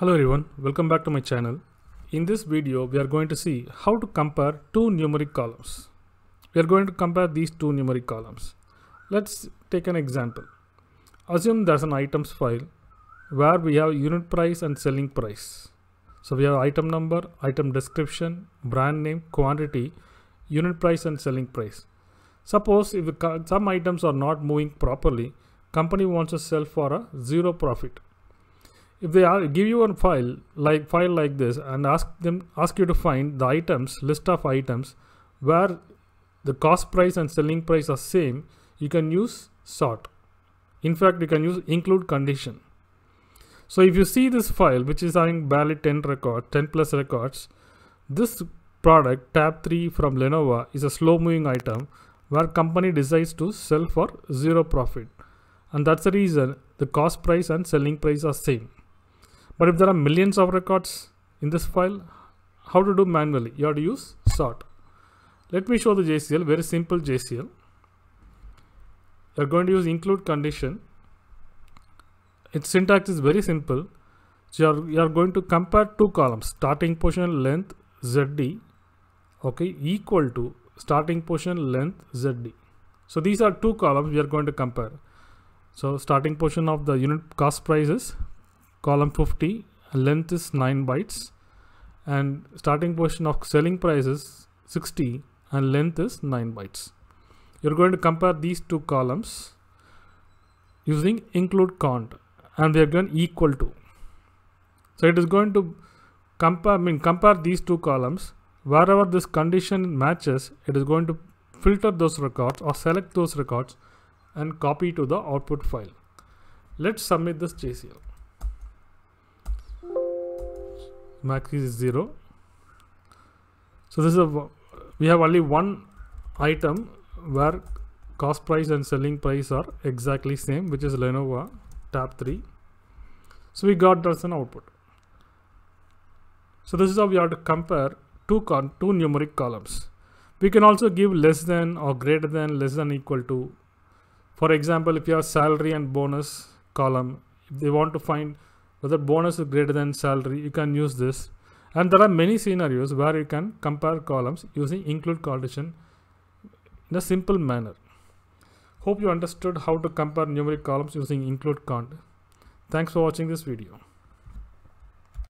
Hello everyone, welcome back to my channel. In this video, we are going to see how to compare two numeric columns. We are going to compare these two numeric columns. Let's take an example. Assume there's an items file where we have unit price and selling price. So we have item number, item description, brand name, quantity, unit price and selling price. Suppose if some items are not moving properly, company wants to sell for a zero profit if they give you a file like file like this and ask them ask you to find the items list of items where the cost price and selling price are same you can use sort in fact you can use include condition so if you see this file which is having valid 10 record 10 plus records this product tab 3 from lenovo is a slow moving item where company decides to sell for zero profit and that's the reason the cost price and selling price are same but if there are millions of records in this file, how to do manually? You have to use sort. Let me show the JCL, very simple JCL. You're going to use include condition. Its syntax is very simple. So you're, you're going to compare two columns, starting position length ZD, okay, equal to starting position length ZD. So these are two columns we are going to compare. So starting portion of the unit cost price is column 50 length is 9 bytes and starting position of selling price is 60 and length is 9 bytes you're going to compare these two columns using include count and they are done equal to so it is going to compare I mean compare these two columns wherever this condition matches it is going to filter those records or select those records and copy to the output file let's submit this JCL max is 0 so this is a we have only one item where cost price and selling price are exactly same which is Lenovo tab 3 so we got that as an output so this is how we have to compare two con two numeric columns we can also give less than or greater than less than equal to for example if you have salary and bonus column if they want to find whether bonus is greater than salary you can use this and there are many scenarios where you can compare columns using include condition in a simple manner hope you understood how to compare numeric columns using include cond. thanks for watching this video